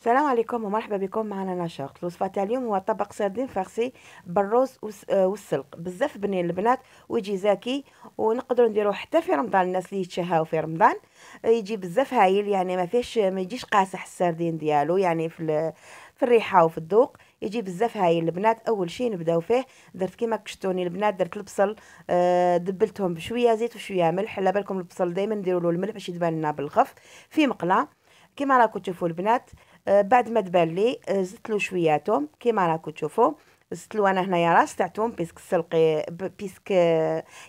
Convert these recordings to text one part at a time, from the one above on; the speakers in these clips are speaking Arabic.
السلام عليكم ومرحبا بكم معنا نشاط الوصفه تاع اليوم هو طبق سردين فارسي بالرز آه، والسلق بزاف بنين البنات ويجي زاكي ونقدر نديروه حتى في رمضان الناس اللي يتشهاو في رمضان آه، يجي بزاف هايل يعني ما فيش ما يجيش قاصح السردين ديالو يعني في في الريحه وفي الذوق يجي بزاف هايل البنات اول شيء نبداو فيه درت كيما كشتوني البنات درت البصل آه، دبلتهم بشويه زيت وشويه ملح على بالكم البصل دائما نديروا له الملح باش يتبان لنا بالغف في مقله كيما راكم تشوفوا البنات بعد ما تبان لي آه، زدت له شويه توم كيما راكم تشوفوا زدتلو انا هنايا راس تاعتهم بيسك السلق بيسك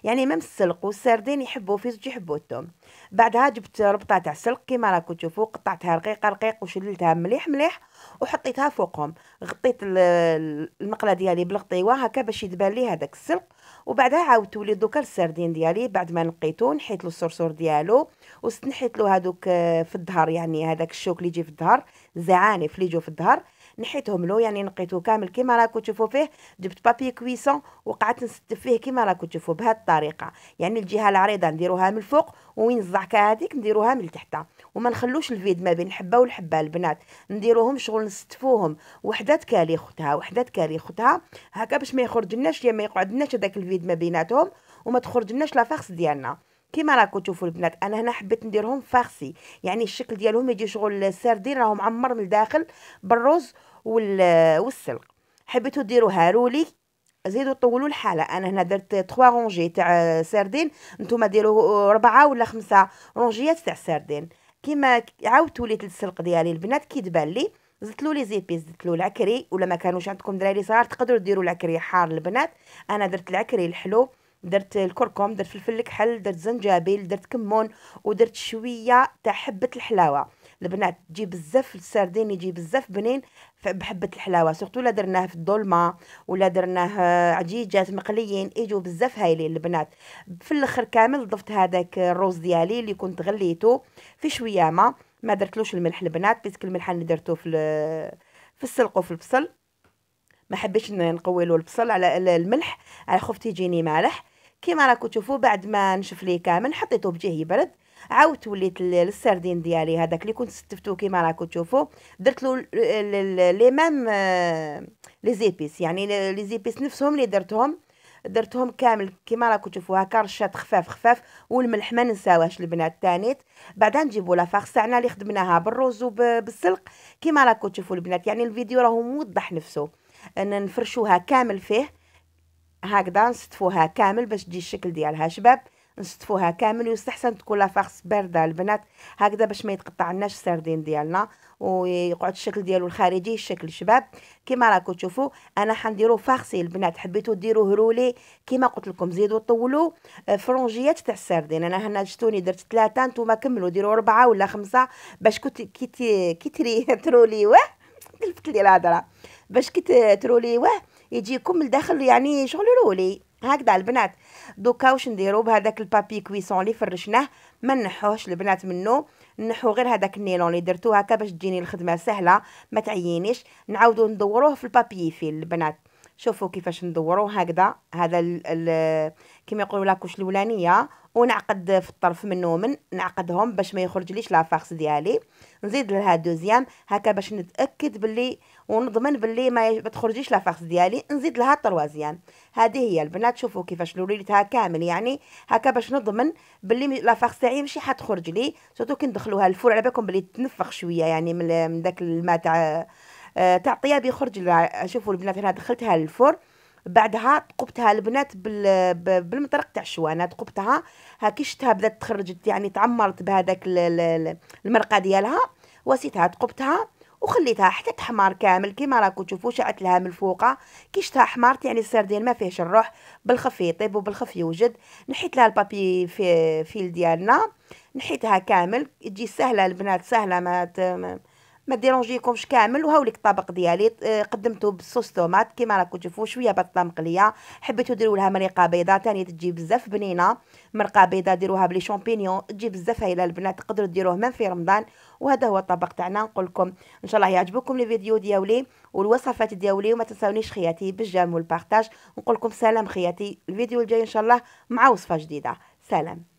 يعني ميم السلق والسردين يحبوا زوج يحبوا الثوم بعدها جبت ربطه تاع سلق كيما راكم تشوفوا قطعتها رقيقه رقيق وشللتها مليح مليح وحطيتها فوقهم غطيت المقله ديالي بالغطيوه هكا باش يدبان لي هذاك السلق وبعدها عاودت ولي دوكا السردين ديالي بعد ما نقيتو نحيت له الصرصور ديالو وستنحيت له هذوك آه، في الظهر يعني هذاك الشوك اللي يجي في الظهر زعانف اللي يجوا في الظهر نحيتهم له يعني نقيته كامل كيما راكم تشوفوا فيه جبت بابي كويسون وقعدت نستف فيه كيما راكم تشوفوا بهذه الطريقه يعني الجهه العريضه نديروها من الفوق وين الزعكه هذيك نديروها من تحت وما نخلوش الفيد ما بين حبه والحبه البنات نديروهم شغل نستفوهم وحده تكالي اختها وحده تكالي اختها هكا باش ما يخرج لناش يا ما يقعد لناش هذاك الفيد ما بيناتهم وما تخرج لناش لا فخس ديالنا كيما راكم تشوفوا البنات انا هنا حبيت نديرهم فاخسي يعني الشكل ديالهم يجي شغل سردين راهم معمر من الداخل بالرز والسلق حبيتو ديرو هارولي زيدوا طولوا الحاله انا هنا درت 3 رونجي تاع سردين نتوما ديروا ربعه ولا خمسه رونجيات تاع سردين كيما عاودت وليت السلق ديالي البنات كي تبان لي زدت له لي زيبيز زدت له العكري ولا ما كانوش عندكم دراري صغار تقدروا ديروا العكري حار البنات انا درت العكري الحلو درت الكركم درت فلفل الكحل درت زنجبيل درت كمون ودرت شويه تاع حبه الحلاوه البنات تجي بزاف السردين يجي بزاف بنين بحبه الحلاوه سورتو لا درناه في الظلمه ولا درناه عجيجات مقليين يجوا بزاف هايلين البنات في الاخر كامل ضفت هذاك الروز ديالي اللي كنت غليته في شويه ما ما درتلوش الملح البنات بيسك الملح اللي درتو في في السلق وفي البصل ما حبيتش نقوي له البصل على الملح على خفت يجيني مالح كيما راكم تشوفوا بعد ما نشف ليه كامل حطيته بجهه يبرد عاودت وليت السردين ديالي هذاك اللي كنت ستفتو كيما راكم تشوفوا درت له لي مام آه، لي زيبيس يعني لي زيبيس نفسهم اللي درتهم درتهم كامل كيما راكم تشوفوا هكا رشات خفاف خفاف والملح ما ننساوهش البنات تانيت بعدا نجيبوا لا فارس تاعنا اللي خدمناها بالرز وبالسلق كيما راكم تشوفوا البنات يعني الفيديو راهو موضح نفسه ان نفرشوها كامل فيه هكذا نستفوها كامل باش تجي الشكل ديالها شباب نشطفوها كامل ويستحسن تكون لافارس بارده البنات هكذا باش ما يتقطع لناش السردين ديالنا ويقعد الشكل ديالو الخارجي الشكل شباب كما راكم تشوفوا انا حنديرو فارسي البنات حبيتو ديرو هرولي كما قلت لكم زيدوا طولوا آه، فرونجيات تاع السردين انا هنا شتوني درت ثلاثه نتوما كملوا ديروا اربعه ولا خمسه باش كنت كي تري تروليوه قلت لي الهضره باش كي تروليوه يجيكم لداخل يعني شغل رولي هكذا البنات دوكا واش نديرو بهذاك البابي كويسون اللي فرشناه ما نحوهش البنات منه نحو غير هذاك النيلون اللي درتو هكا باش تجيني الخدمه سهله ما تعينيش نعاودو ندوروه في البابي فيل البنات شوفوا كيفاش ندورو هكذا هذا ال ال كما يقولوا لاكوش الاولانيه ونعقد في الطرف منه ومن نعقدهم باش ما يخرج ليش لافاكس ديالي نزيد لها دوزيام هكا باش نتاكد باللي ونضمن باللي ما تخرجيش لافاكس ديالي نزيد لها طروازيام هذه هي البنات شوفوا كيفاش لوليتها كامل يعني هكا باش نضمن باللي لافاكس تاعي ماشي حتخرج لي سورتو كي ندخلوها الفور على بالكم باللي تنفخ شويه يعني من داك الماء تاع آه، تعطيها بيخرج شوفوا البنات هنا دخلتها للفرن بعدها قبتها البنات بالمطرق تاع الشوانه تقبتها هاكي شتها بدات تخرجت يعني تعمرت بهذاك المرقه ديالها وسيتها تقبتها وخليتها حتى تحمر كامل كيما راكم تشوفوا شعلت لها من الفوقه كي شتها حمرت يعني السردين ما فيهش الروح بالخف يطيب وبالخف يوجد نحيت لها البابي في فيل ديالنا نحيتها كامل تجي سهله البنات سهله ما ما ديرونجيكمش كامل وهاوليك الطبق ديالي آه، قدمته بالصوص طوماط كيما راكم تشوفوا شويه بطاطا مقليه حبيتو ديروا لها مريقه بيضاء ثاني تجي بزاف بنينه مرقه بيضاء ديروها بلي شامبينيون تجي بزاف هايله البنات تقدروا ديروه من في رمضان وهذا هو الطبق تاعنا نقول لكم ان شاء الله يعجبكم الفيديو ديالي والوصفات ديالي وما تنساونيش خياتي بالجام والبارطاج نقول لكم سلام خياتي الفيديو الجاي ان شاء الله مع وصفه جديده سلام